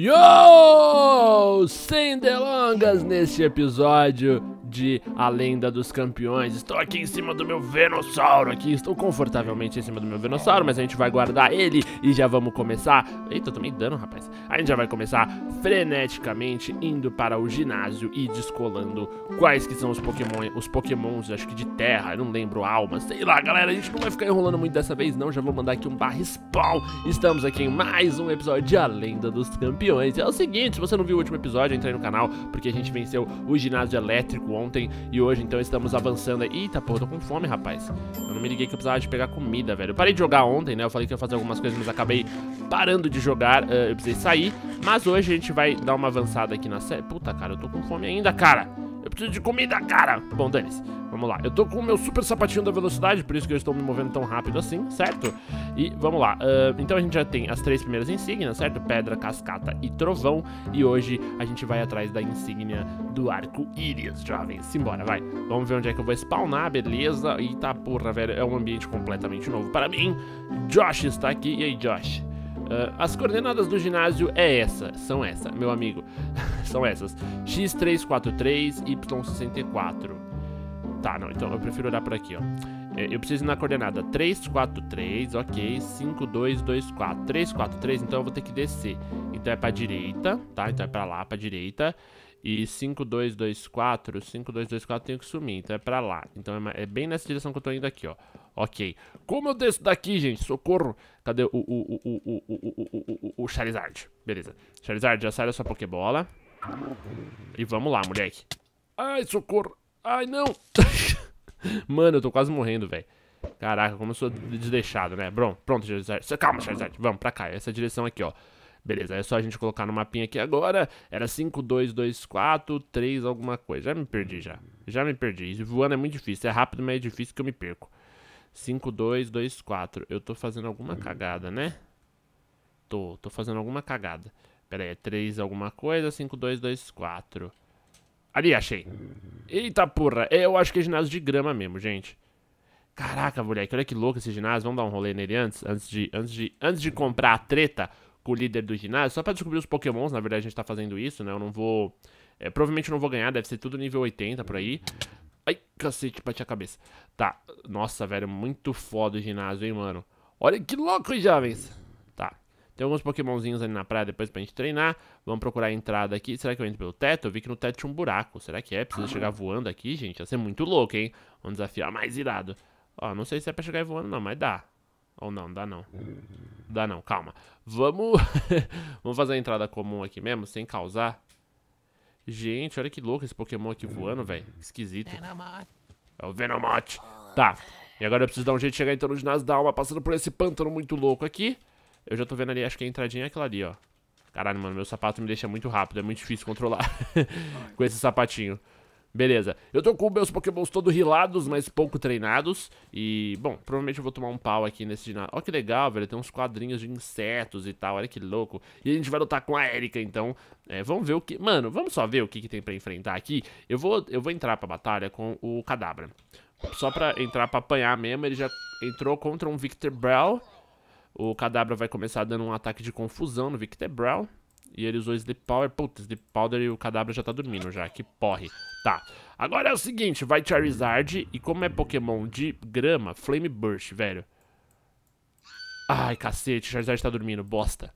Yo! Sem delongas neste episódio de A Lenda dos Campeões. Estou aqui em cima do meu Venossauro aqui, estou confortavelmente em cima do meu Venossauro, mas a gente vai guardar ele e já vamos começar. Eita, eu tomei dano, rapaz. A gente já vai começar freneticamente indo para o ginásio e descolando quais que são os Pokémon, os Pokémons, acho que de terra, não lembro, almas, sei lá, galera, a gente não vai ficar enrolando muito dessa vez não, já vou mandar aqui um barra spawn. Estamos aqui em mais um episódio de A Lenda dos Campeões. É o seguinte, se você não viu o último episódio, entra aí no canal, porque a gente venceu o ginásio elétrico ontem e hoje, então estamos avançando aí. Eita, pô, eu tô com fome, rapaz. Eu não me liguei que eu precisava de pegar comida, velho. Eu parei de jogar ontem, né? Eu falei que ia fazer algumas coisas, mas acabei parando de jogar. Uh, eu precisei sair. Mas hoje a gente vai dar uma avançada aqui na série. Puta, cara, eu tô com fome ainda, cara. Eu preciso de comida, cara. Bom, dane-se. Vamos lá. Eu tô com o meu super sapatinho da velocidade, por isso que eu estou me movendo tão rápido assim, certo? E vamos lá. Uh, então a gente já tem as três primeiras insígnias, certo? Pedra, cascata e trovão. E hoje a gente vai atrás da insígnia do arco-íris, jovens. Simbora, vai. Vamos ver onde é que eu vou spawnar, beleza? Eita porra, velho. É um ambiente completamente novo para mim. Josh está aqui. E aí, Josh? Uh, as coordenadas do ginásio é essa, são essa, meu amigo. são essas. X343, Y64. Tá, não, então eu prefiro olhar por aqui, ó. É, eu preciso ir na coordenada 343, ok, 5224. 343, então eu vou ter que descer. Então é pra direita, tá? Então é pra lá, pra direita. E 5224, 5224 tenho que sumir, então é pra lá. Então é, é, bem nessa direção que eu tô indo aqui, ó. Ok. Como eu desço daqui, gente? Socorro. Cadê o, o, o, o, o, o, o Charizard? Beleza. Charizard, já sai da sua Pokébola. E vamos lá, moleque. Ai, socorro. Ai, não. Mano, eu tô quase morrendo, velho. Caraca, como eu sou desleixado, né? Bron, pronto, Charizard. Calma, Charizard. Vamos pra cá. Essa direção aqui, ó. Beleza, é só a gente colocar no mapinha aqui agora. Era 5, 2, 2, 4, 3, alguma coisa. Já me perdi, já. Já me perdi. Voando é muito difícil. É rápido, mas é difícil que eu me perco. 5224. Eu tô fazendo alguma cagada, né? Tô, tô fazendo alguma cagada. Pera aí, é 3 alguma coisa, 5224. Ali, achei. Eita porra, eu acho que é ginásio de grama mesmo, gente. Caraca, moleque, olha que louco esse ginásio. Vamos dar um rolê nele antes, antes de, antes de, antes de comprar a treta com o líder do ginásio. Só pra descobrir os pokémons, na verdade a gente tá fazendo isso, né? Eu não vou... É, provavelmente não vou ganhar, deve ser tudo nível 80 por aí. Ai, cacete, bati a cabeça. Tá, nossa, velho, muito foda o ginásio, hein, mano. Olha que louco, jovens. Tá, tem alguns pokémonzinhos ali na praia depois pra gente treinar. Vamos procurar a entrada aqui. Será que eu entro pelo teto? Eu vi que no teto tinha um buraco. Será que é? Precisa uhum. chegar voando aqui, gente? Ia ser muito louco, hein? Vamos desafiar mais irado. Ó, não sei se é pra chegar voando não, mas dá. Ou não, dá não. Dá não, calma. Vamos... Vamos fazer a entrada comum aqui mesmo, sem causar... Gente, olha que louco esse Pokémon aqui voando, velho. Esquisito. É o Venomoth. Tá. E agora eu preciso dar um jeito de chegar então no ginásio da alma, passando por esse pântano muito louco aqui. Eu já tô vendo ali, acho que é a entradinha é aquela ali, ó. Caralho, mano, meu sapato me deixa muito rápido, é muito difícil controlar com esse sapatinho. Beleza. Eu tô com meus pokémons todos rilados, mas pouco treinados. E, bom, provavelmente eu vou tomar um pau aqui nesse ginásio. Ó que legal, velho. Tem uns quadrinhos de insetos e tal. Olha que louco. E a gente vai lutar com a Erika, então. É, vamos ver o que... Mano, vamos só ver o que, que tem pra enfrentar aqui. Eu vou, eu vou entrar pra batalha com o Cadabra. Só pra entrar pra apanhar mesmo. Ele já entrou contra um Victor Brawl. O Cadabra vai começar dando um ataque de confusão no Victor Brawl. E ele usou Sleep Powder. Putz, Sleep Powder e o cadáver já tá dormindo já. Que porre. Tá. Agora é o seguinte, vai Charizard. E como é Pokémon de grama, Flame Burst, velho. Ai, cacete, Charizard tá dormindo, bosta.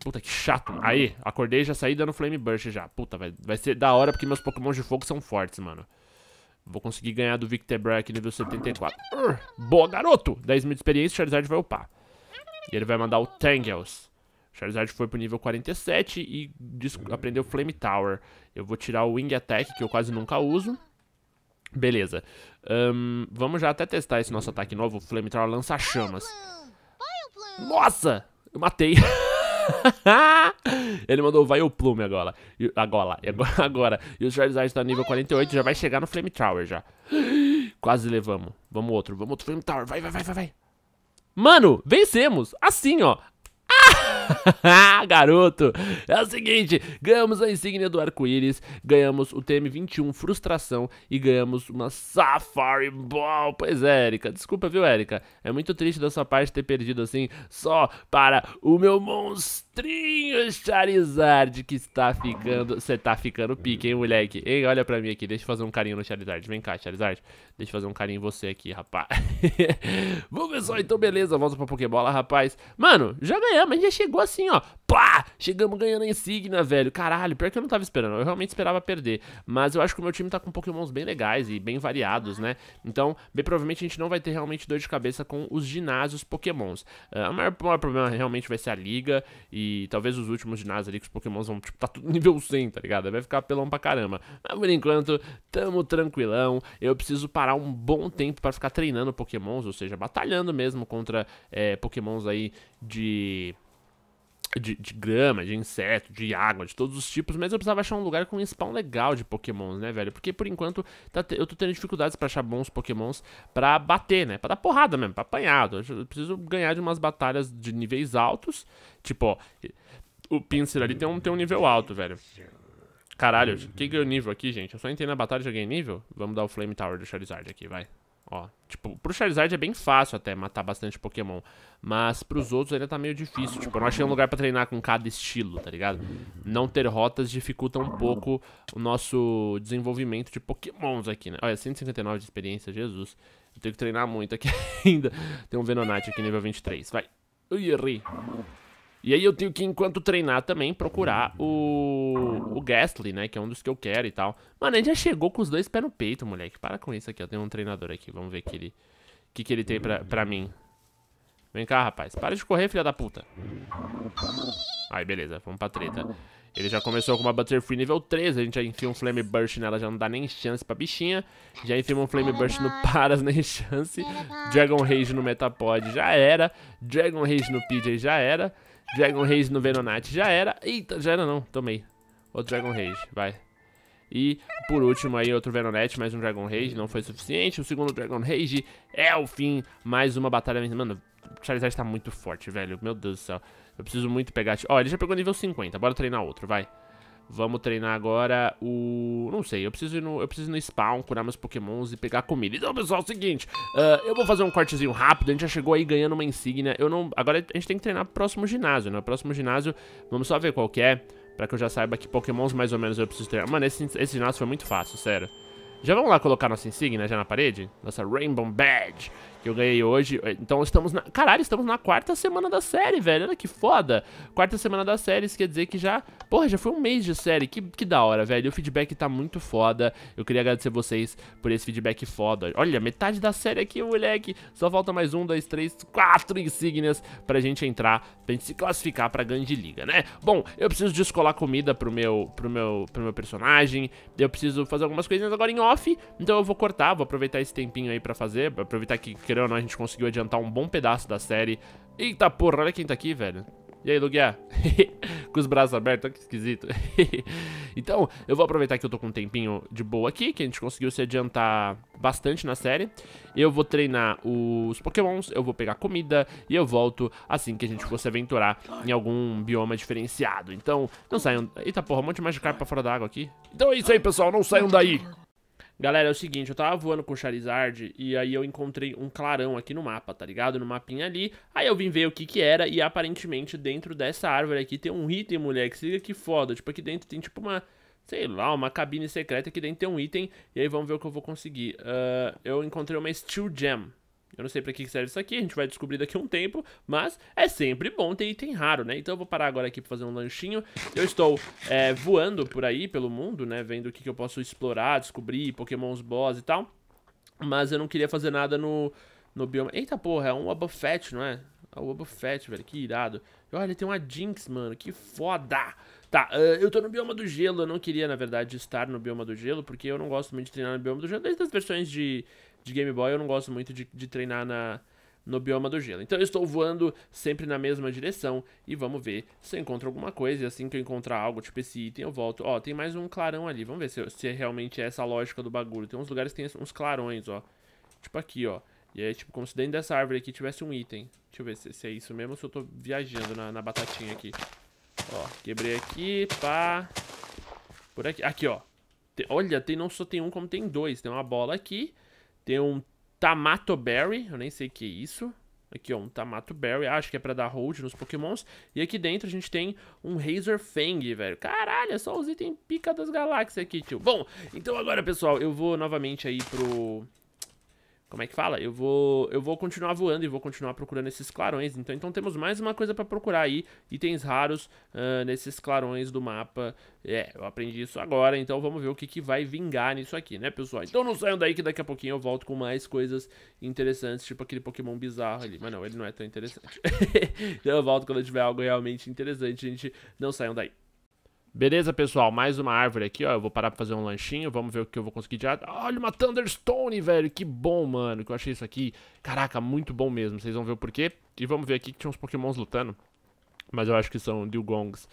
Puta, que chato. Aí, acordei já saí dando Flame Burst já. Puta, vai, vai ser da hora porque meus Pokémon de fogo são fortes, mano. Vou conseguir ganhar do Victor Break nível 74. boa, garoto! 10 mil de experiência, Charizard vai upar. E ele vai mandar o Tangels. Charizard foi pro nível 47 e aprendeu Flame Tower. Eu vou tirar o Wing Attack, que eu quase nunca uso. Beleza. Um, vamos já até testar esse nosso ataque novo, Flame Tower lança chamas. Nossa! Eu matei. Ele mandou vai o Plume agora. Agora, agora. E o Charizard tá no nível 48, já vai chegar no Flame Tower já. Quase levamos. Vamos outro, vamos outro Flame Tower. Vai, vai, vai, vai, vai. Mano, vencemos. Assim, ó. Garoto! É o seguinte, ganhamos a insígnia do arco-íris, ganhamos o TM21 Frustração e ganhamos uma Safari Ball. Pois é, Erika, desculpa, viu, Erika? É muito triste da sua parte ter perdido assim só para o meu monstro monstrinho Charizard que está ficando... Você tá ficando pique, hein, moleque? Ei, olha pra mim aqui, deixa eu fazer um carinho no Charizard. Vem cá, Charizard. Deixa eu fazer um carinho em você aqui, rapaz. Bom, pessoal, então beleza, volta pra Pokébola, rapaz. Mano, já ganhamos, a gente já chegou assim, ó. Pá! Chegamos ganhando a insígnia, velho. Caralho, pior que eu não tava esperando. Eu realmente esperava perder. Mas eu acho que o meu time tá com pokémons bem legais e bem variados, né? Então, bem provavelmente a gente não vai ter realmente dor de cabeça com os ginásios pokémons. Uh, ah, o, maior, o maior problema realmente vai ser a liga e talvez os últimos ginásios ali que os pokémons vão, tipo, tá tudo nível 100, tá ligado? Vai ficar pelão pra caramba. Mas por enquanto, tamo tranquilão. Eu preciso parar um bom tempo para ficar treinando pokémons, ou seja, batalhando mesmo contra é, pokémons aí de de, de, grama, de inseto, de água, de todos os tipos, mas eu precisava achar um lugar com um spawn legal de pokémons, né, velho? Porque por enquanto tá te... eu tô tendo dificuldades pra achar bons pokémons pra bater, né? Pra dar porrada mesmo, pra apanhar. Eu preciso ganhar de umas batalhas de níveis altos. Tipo, ó, o Pinsir ali tem um, tem um nível alto, velho. Caralho, quem ganhou é nível aqui, gente? Eu só entrei na batalha e já ganhei nível? Vamos dar o Flame Tower do Charizard aqui, vai. Ó, tipo, pro Charizard é bem fácil até matar bastante Pokémon. Mas pros outros ainda tá meio difícil. Tipo, eu não achei um lugar pra treinar com cada estilo, tá ligado? Não ter rotas dificulta um pouco o nosso desenvolvimento de Pokémons aqui, né? Olha, 159 de experiência, Jesus. Eu tenho que treinar muito aqui ainda. Tem um Venonat aqui nível 23, vai. Ui, errei. E aí eu tenho que, enquanto treinar também, procurar o, o Gastly, né? Que é um dos que eu quero e tal. Mano, ele já chegou com os dois pés no peito, moleque. Para com isso aqui, eu tenho um treinador aqui. Vamos ver o que ele, que, que ele tem pra, pra mim. Vem cá, rapaz. Para de correr, filha da puta. Aí, beleza. Vamos pra treta. Ele já começou com uma Butterfree nível 3. A gente já enfia um Flame Burst nela, já não dá nem chance pra bichinha. Já enfia um Flame Burst no Paras, nem chance. Dragon Rage no Metapod, já era. Dragon Rage no PJ, já era. Dragon Rage no Venonat. Já era. Eita, já era não. Tomei. Outro Dragon Rage. Vai. E, por último, aí outro Venonat, mais um Dragon Rage. Não foi suficiente. O segundo Dragon Rage é o fim. Mais uma batalha. Mano, o Charizard tá muito forte, velho. Meu Deus do céu. Eu preciso muito pegar... Tipo, ó, oh, ele já pegou nível 50. Bora treinar outro, vai. Vamos treinar agora o... Não sei, eu preciso ir no, eu preciso no spawn, curar meus pokémons e pegar comida. Então, pessoal, é o seguinte, uh, eu vou fazer um cortezinho rápido, a gente já chegou aí ganhando uma insígnia. Eu não... Agora a gente tem que treinar pro próximo ginásio, né? O próximo ginásio, vamos só ver qual que é, pra que eu já saiba que pokémons mais ou menos eu preciso treinar. Mano, esse, esse ginásio foi muito fácil, sério. Já vamos lá colocar nossa insígnia já na parede? Nossa Rainbow Badge que eu ganhei hoje. É, então estamos na... Caralho, estamos na quarta semana da série, velho. Olha que foda. Quarta semana da série, isso quer dizer que já... Porra, já foi um mês de série. Que, que da hora, velho. O feedback tá muito foda. Eu queria agradecer vocês por esse feedback foda. Olha, metade da série aqui, moleque. Só falta mais um, dois, três, quatro insígnias pra gente entrar, pra gente se classificar pra grande liga, né? Bom, eu preciso descolar comida pro meu, pro meu, pro meu personagem. Eu preciso fazer algumas coisinhas agora em off. Então eu vou cortar, vou aproveitar esse tempinho aí pra fazer. Aproveitar que querendo ou não, a gente conseguiu adiantar um bom pedaço da série. Eita porra, olha quem tá aqui, velho. E aí, Lugia? com os braços abertos, olha que esquisito. então, eu vou aproveitar que eu tô com um tempinho de boa aqui, que a gente conseguiu se adiantar bastante na série. Eu vou treinar os pokémons, eu vou pegar comida e eu volto assim que a gente for se aventurar em algum bioma diferenciado. Então, não saiam... Eita porra, um monte de Magikarp pra fora da água aqui. Então é isso aí, pessoal, não saiam daí! Galera, é o seguinte, eu tava voando com o Charizard e aí eu encontrei um clarão aqui no mapa, tá ligado? No mapinha ali. Aí eu vim ver o que que era e aparentemente dentro dessa árvore aqui tem um item, moleque. Se liga que foda. Tipo, aqui dentro tem tipo uma sei lá, uma cabine secreta que dentro tem um item. E aí vamos ver o que eu vou conseguir. Uh, eu encontrei uma Steel Gem. Eu não sei para que serve isso aqui, a gente vai descobrir daqui a um tempo, mas é sempre bom ter item raro, né? Então eu vou parar agora aqui pra fazer um lanchinho. Eu estou é, voando por aí, pelo mundo, né? Vendo o que, que eu posso explorar, descobrir, pokémons boss e tal. Mas eu não queria fazer nada no, no bioma... Eita porra, é um Wobbuffet, não é? É o Wobbuffet, velho, que irado. Olha, tem uma Jinx, mano, que foda! Tá, ah, eu tô no bioma do gelo, eu não queria, na verdade, estar no bioma do gelo, porque eu não gosto muito de treinar no bioma do gelo, desde as versões de, de Game Boy, eu não gosto muito de, de treinar na, no bioma do gelo. Então eu estou voando sempre na mesma direção e vamos ver se eu encontro alguma coisa. E assim que eu encontrar algo, tipo esse item, eu volto. Ó, tem mais um clarão ali. Vamos ver se, se é, é essa a lógica do bagulho. Tem uns lugares que tem uns clarões, ó. Tipo aqui, ó. E aí, é, tipo, como se dentro dessa árvore aqui tivesse um item. Deixa eu ver se, se é isso mesmo ou se eu tô viajando na, na batatinha aqui. Ó, quebrei aqui, pá. Por aqui. Aqui, ó. Tem, olha, tem, não só tem um, como tem dois. Tem uma bola aqui tem um Tamato Berry, eu nem sei o que é isso. Aqui, ó, um Tamato Berry, acho que é pra dar hold nos pokémons. E aqui dentro a gente tem um Razor Fang, velho. Caralho, é só os itens pica das galáxias aqui, tio. Bom, então agora, pessoal, eu vou novamente aí pro... Como é que fala? Eu vou, eu vou continuar voando e vou continuar procurando esses clarões. Então, então temos mais uma coisa para procurar aí. Itens raros uh, nesses clarões do mapa. É, eu aprendi isso agora. Então vamos ver o que, que vai vingar nisso aqui, né, pessoal? Então não saiam daí que daqui a pouquinho eu volto com mais coisas interessantes. Tipo aquele Pokémon bizarro ali. Mas não, ele não é tão interessante. então eu volto quando eu tiver algo realmente interessante, gente. Não saiam daí. Beleza, pessoal, mais uma árvore aqui, ó. Eu vou parar pra fazer um lanchinho, vamos ver o que eu vou conseguir de árvore. Olha, uma Thunderstone, velho, que bom, mano, que eu achei isso aqui. Caraca, muito bom mesmo, vocês vão ver o porquê. E vamos ver aqui que tinha uns pokémons lutando, mas eu acho que são Dilgongs.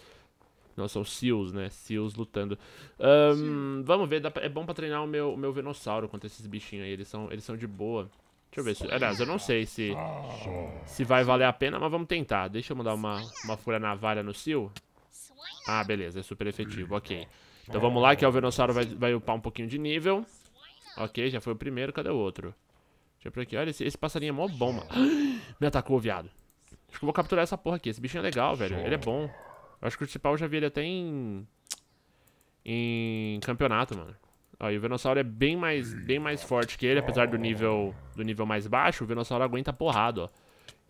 Não, são Seals, né? Seals lutando. Um, vamos ver, pra, é bom pra treinar o meu, o meu Venossauro contra esses bichinhos aí, eles são, eles são de boa. Deixa eu ver se... Aliás, eu não sei se, se vai valer a pena, mas vamos tentar. Deixa eu mandar uma, uma fura navalha no Seal. Ah, beleza, é super efetivo, ok. Então é. vamos lá, que o Venossauro vai, vai upar um pouquinho de nível. Ok, já foi o primeiro, cadê o outro? Deixa eu por aqui, olha, esse, esse passarinho é mó bom, mano. Me atacou, viado. Acho que eu vou capturar essa porra aqui, esse bichinho é legal, velho, ele é bom. Eu acho que o principal eu já vi ele até em... Em campeonato, mano. Ó, e o Venossauro é bem mais, bem mais forte que ele, apesar do nível, do nível mais baixo, o Venossauro aguenta porrada, ó.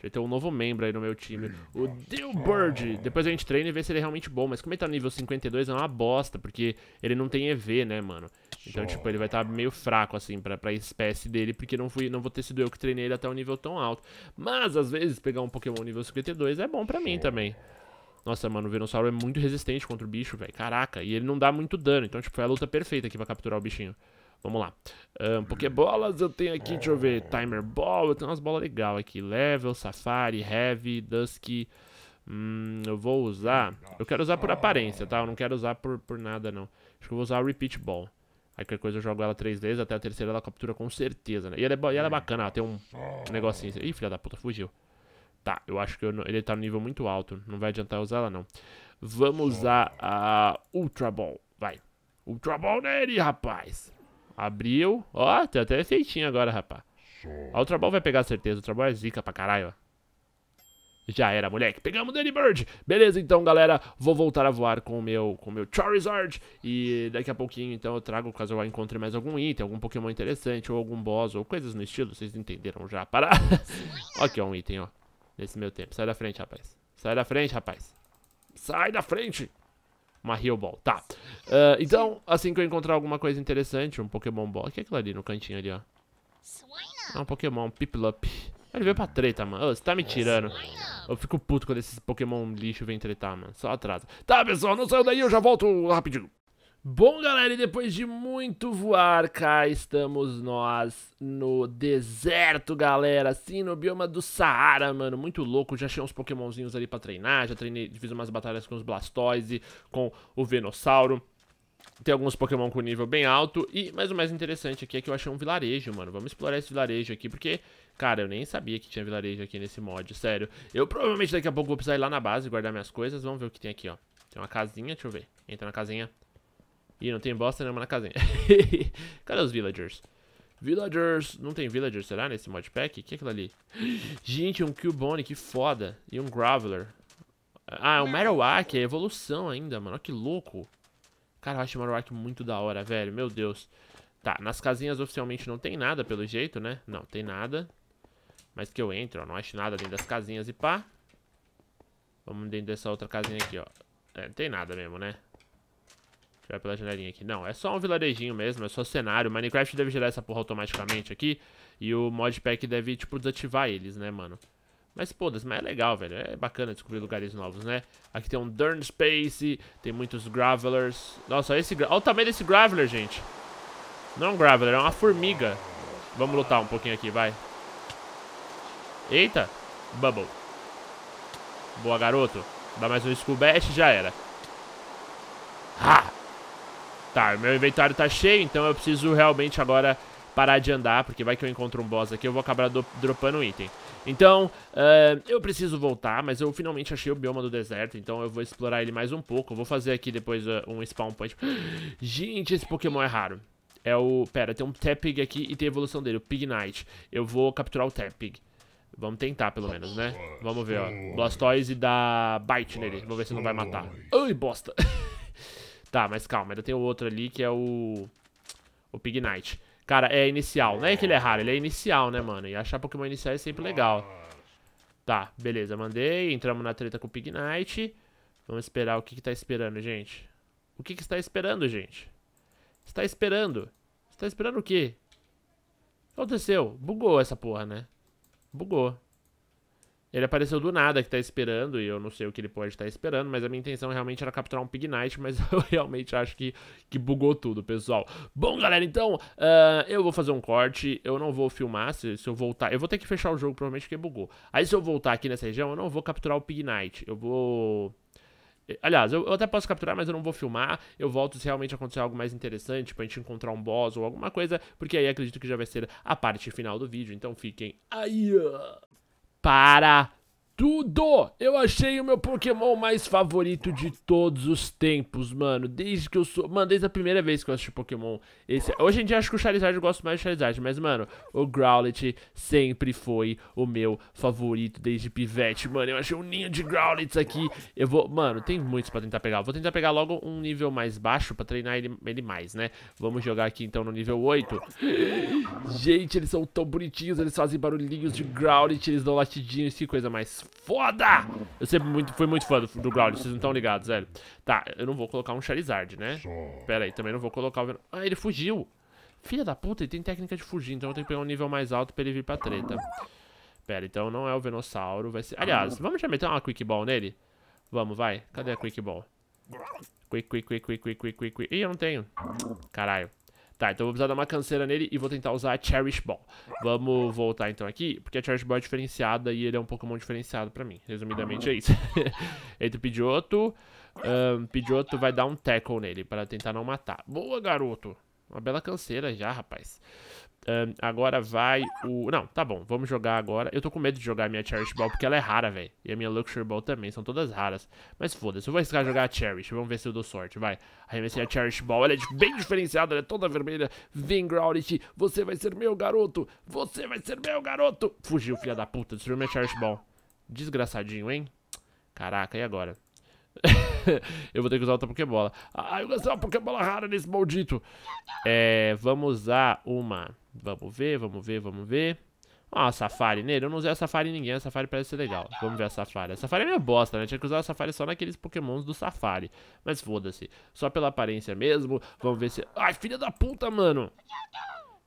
Já tem um novo membro aí no meu time. O Deal Bird. Depois a gente treina e vê se ele é realmente bom. Mas como ele tá no nível 52, é uma bosta, porque ele não tem EV, né, mano? Então, tipo, ele vai estar tá meio fraco, assim, pra, pra espécie dele, porque não fui, não vou ter sido eu que treinei ele até um nível tão alto. Mas, às vezes, pegar um Pokémon nível 52 é bom pra mim também. Nossa, mano, o Venossauro é muito resistente contra o bicho, velho. Caraca, e ele não dá muito dano. Então, tipo, foi a luta perfeita aqui pra capturar o bichinho. Vamos lá. Um, Pokébolas, eu tenho aqui, deixa eu ver, Timer Ball, eu tenho umas bolas legais aqui. Level, Safari, Heavy, Dusky. Hum, eu vou usar... Eu quero usar por aparência, tá? Eu não quero usar por, por nada, não. Acho que eu vou usar a Repeat Ball. Aí qualquer coisa eu jogo ela três vezes, até a terceira ela captura com certeza, né? E ela é, e ela é bacana, ela tem um negocinho... Assim. Ih, filha da puta, fugiu. Tá, eu acho que eu não, ele tá no nível muito alto. Não vai adiantar usar ela, não. Vamos usar a Ultra Ball. Vai. Ultra Ball nele, rapaz. Abriu. Ó, tem tá até efeitinho agora, rapaz. Ó, o Ultraball vai pegar certeza. O Ultraball é zica pra caralho, ó. Já era, moleque. Pegamos o Danny Bird. Beleza, então, galera. Vou voltar a voar com o meu, com o meu Charizard. E daqui a pouquinho, então, eu trago, caso eu encontre mais algum item, algum Pokémon interessante, ou algum boss, ou coisas no estilo. Vocês entenderam já. Para. ó, aqui, ó, é um item, ó. Nesse meu tempo. Sai da frente, rapaz. Sai da frente, rapaz. Sai da frente uma Heal Ball, tá. Uh, então, assim que eu encontrar alguma coisa interessante, um Pokémon Ball. O que é aquilo ali no cantinho ali, ó? É um Pokémon, um Piplup. Ele veio pra treta, mano. Ô, você tá me tirando. Eu fico puto quando esses Pokémon lixo vem tretar, mano. Só atrasa. Tá, pessoal, não saiu daí, eu já volto rapidinho. Bom, galera, e depois de muito voar, cá estamos nós no deserto, galera. Sim, no bioma do Saara, mano. Muito louco. Já achei uns pokémonzinhos ali pra treinar. Já treinei, fiz umas batalhas com os Blastoise, com o Venossauro. Tem alguns Pokémon com nível bem alto. E, mas o mais interessante aqui é que eu achei um vilarejo, mano. Vamos explorar esse vilarejo aqui, porque, cara, eu nem sabia que tinha vilarejo aqui nesse mod, sério. Eu provavelmente daqui a pouco vou precisar ir lá na base, guardar minhas coisas. Vamos ver o que tem aqui, ó. Tem uma casinha, deixa eu ver. Entra na casinha. Ih, não tem bosta nenhuma na casinha. Cadê os villagers? Villagers! Não tem villagers, será, nesse modpack? O que é aquilo ali? Gente, um Cubone, que foda. E um Graveler. Ah, é um Marowak, é evolução ainda, mano. Olha que louco. Cara, eu acho o Marowak muito da hora, velho. Meu Deus. Tá, nas casinhas oficialmente não tem nada, pelo jeito, né? Não, tem nada. Mas que eu entro, ó. Não acho nada dentro das casinhas e pá. Vamos dentro dessa outra casinha aqui, ó. É, não tem nada mesmo, né? Tirar pela janelinha aqui. Não, é só um vilarejinho mesmo, é só cenário. Minecraft deve gerar essa porra automaticamente aqui. E o modpack deve, tipo, desativar eles, né, mano? Mas, pô, mas é legal, velho. É bacana descobrir lugares novos, né? Aqui tem um Durn Space, tem muitos Gravelers. Nossa, esse... Olha o tamanho desse Graveler, gente. Não é um Graveler, é uma formiga. Vamos lutar um pouquinho aqui, vai. Eita. Bubble. Boa, garoto. Dá mais um Skull Bash, já era. Ha! Tá, meu inventário tá cheio, então eu preciso realmente agora parar de andar, porque vai que eu encontro um boss aqui, eu vou acabar dropando item. Então, uh, eu preciso voltar, mas eu finalmente achei o bioma do deserto, então eu vou explorar ele mais um pouco. Eu vou fazer aqui depois uh, um spawn point. Gente, esse Pokémon é raro. É o... Pera, tem um Tapig aqui e tem a evolução dele, o Pignite. Eu vou capturar o Tapig. Vamos tentar, pelo menos, né? Vamos ver, ó. Blastoise dá Bite nele. Vamos ver se não vai matar. Ai, bosta. Tá, mas calma, ainda tem o outro ali que é o... O Pignite. Cara, é inicial. Não é que ele é raro, ele é inicial, né, mano? E achar Pokémon inicial é sempre legal. Tá, beleza, mandei. Entramos na treta com o Pignite. Vamos esperar o que que tá esperando, gente. O que que está esperando, gente? Está esperando. Está esperando o quê? O que aconteceu? Bugou essa porra, né? Bugou. Ele apareceu do nada que tá esperando, e eu não sei o que ele pode estar tá esperando, mas a minha intenção realmente era capturar um Pig Knight, mas eu realmente acho que, que bugou tudo, pessoal. Bom, galera, então, uh, eu vou fazer um corte, eu não vou filmar, se, se eu voltar... Eu vou ter que fechar o jogo, provavelmente, porque bugou. Aí, se eu voltar aqui nessa região, eu não vou capturar o Pig Knight, eu vou... Aliás, eu, eu, até posso capturar, mas eu não vou filmar. Eu volto se realmente acontecer algo mais interessante, pra gente encontrar um boss ou alguma coisa, porque aí acredito que já vai ser a parte final do vídeo. Então fiquem aí! para tudo! Eu achei o meu Pokémon mais favorito de todos os tempos, mano. Desde que eu sou. Mano, desde a primeira vez que eu assisti Pokémon. Esse... Hoje em dia acho que o Charizard eu gosto mais do Charizard, mas, mano, o Growlithe sempre foi o meu favorito desde pivete, mano. Eu achei um ninho de Growlithe aqui. Eu vou. Mano, tem muitos pra tentar pegar. Eu vou tentar pegar logo um nível mais baixo pra treinar ele, ele mais, né? Vamos jogar aqui então no nível 8. Gente, eles são tão bonitinhos, eles fazem barulhinhos de Growlithe, eles dão latidinhos, que coisa mais foda! Eu sempre muito, fui muito fã do, do vocês não estão ligados, velho. Tá, eu não vou colocar um Charizard, né? Pera aí, também não vou colocar o Venom. Ah, ele fugiu! Filha da puta, ele tem técnica de fugir, então eu tenho que pegar um nível mais alto pra ele vir pra treta. Pera, então não é o Venossauro, vai ser... Aliás, vamos já meter uma Quick Ball nele? Vamos, vai. Cadê a Quick Ball? Quick, quick, quick, quick, quick, quick, quick, quick, quick. Ih, eu não tenho. Caralho. Tá, então eu vou precisar dar uma canseira nele e vou tentar usar a Cherish Ball. Vamos voltar então aqui, porque a Cherish Ball é diferenciada e ele é um Pokémon diferenciado pra mim. Resumidamente é isso. Entre o Pidgeotto, um, Pidgeotto vai dar um tackle nele para tentar não matar. Boa, garoto! Uma bela canseira já, rapaz. Um, agora vai o... Não, tá bom, vamos jogar agora. Eu tô com medo de jogar a minha Cherish Ball porque ela é rara, velho. E a minha Luxury Ball também, são todas raras. Mas foda-se, eu vou arriscar jogar a Cherish, vamos ver se eu dou sorte, vai. Arremessei a Cherish Ball, ela é bem diferenciada, ela é toda vermelha. Vem, Growlit, você vai ser meu garoto, você vai ser meu garoto. Fugiu, filha da puta, destruiu minha Cherish Ball. Desgraçadinho, hein? Caraca, e agora? eu vou ter que usar outra Pokébola. Ah, eu gastei uma Pokébola rara nesse maldito. É, vamos usar uma... Vamos ver, vamos ver, vamos ver. Ó, a Safari nele. Eu não usei a Safari em ninguém. A Safari parece ser legal. Vamos ver a Safari. A Safari é minha bosta, né? Tinha que usar a Safari só naqueles pokémons do Safari. Mas foda-se. Só pela aparência mesmo. Vamos ver se... Ai, filha da puta, mano!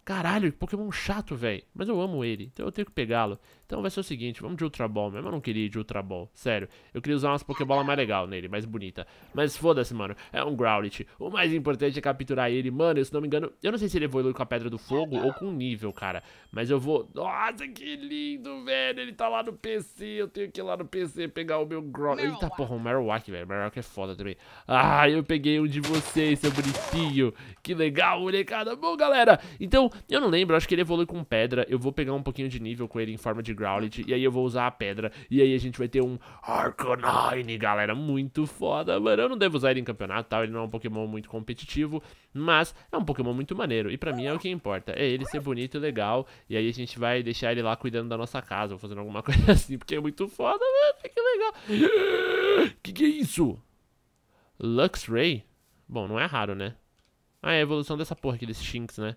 Caralho, que pokémon chato, velho. Mas eu amo ele. Então eu tenho que pegá-lo. Então vai ser o seguinte, vamos de Ultra Ball mesmo. Eu não queria ir de Ultra Ball, sério. Eu queria usar umas Pokébola mais legal nele, mais bonita. Mas foda-se, mano. É um Growlithe. O mais importante é capturar ele. Mano, eu, se não me engano, eu não sei se ele evoluiu com a Pedra do Fogo ou com nível, cara. Mas eu vou... Nossa, que lindo, velho. Ele tá lá no PC. Eu tenho que ir lá no PC pegar o meu Growlithe. Eita, porra, o Marowak, velho. Marowak é foda também. Ah, eu peguei um de vocês, seu bonitinho. Que legal, molecada. Bom, galera. Então, eu não lembro. Eu acho que ele evoluiu com pedra. Eu vou pegar um pouquinho de nível com ele em forma de de Growlithe, e aí eu vou usar a pedra, e aí a gente vai ter um Arcanine, galera, muito foda, mano. Eu não devo usar ele em campeonato, tal, tá? ele não é um Pokémon muito competitivo, mas é um Pokémon muito maneiro, e pra mim é o que importa, é ele ser bonito e legal, e aí a gente vai deixar ele lá cuidando da nossa casa, ou fazendo alguma coisa assim, porque é muito foda, mano, que legal. Que que é isso? Luxray? Bom, não é raro, né? Ah, é a evolução dessa porra aqui, desse Shinx, né?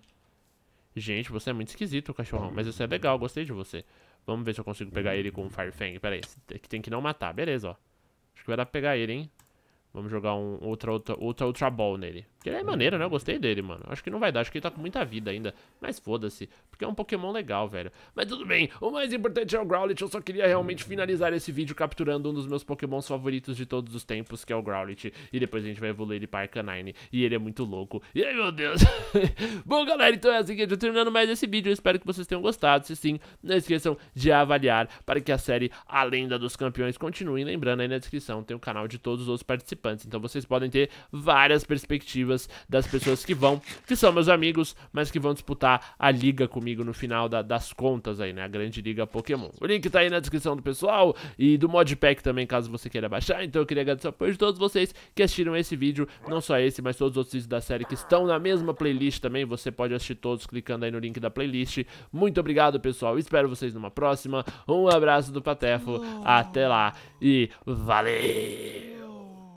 Gente, você é muito esquisito, cachorrão. Mas você é legal, gostei de você. Vamos ver se eu consigo pegar ele com o Firefang. Pera aí, tem que não matar. Beleza, ó. Acho que vai dar pra pegar ele, hein? Vamos jogar um outra, outra, outra, outra ball nele ele é maneiro, né? Eu gostei dele, mano. Acho que não vai dar, acho que ele tá com muita vida ainda. Mas foda-se, porque é um Pokémon legal, velho. Mas tudo bem, o mais importante é o Growlithe. Eu só queria realmente finalizar esse vídeo capturando um dos meus Pokémons favoritos de todos os tempos, que é o Growlithe. E depois a gente vai evoluir ele para Arcanine. E ele é muito louco. E aí, meu Deus. Bom, galera, então é assim que eu tô terminando mais esse vídeo. Eu espero que vocês tenham gostado. Se sim, não esqueçam de avaliar para que a série A Lenda dos Campeões continue. Lembrando, aí na descrição tem o canal de todos os outros participantes. Então vocês podem ter várias perspectivas das pessoas que vão, que são meus amigos, mas que vão disputar a liga comigo no final da, das contas aí, né? A grande liga Pokémon. O link tá aí na descrição do pessoal e do modpack também, caso você queira baixar. Então eu queria agradecer o apoio de todos vocês que assistiram esse vídeo, não só esse, mas todos os outros vídeos da série que estão na mesma playlist também. Você pode assistir todos clicando aí no link da playlist. Muito obrigado, pessoal. Espero vocês numa próxima. Um abraço do Patefo. Até lá e valeu!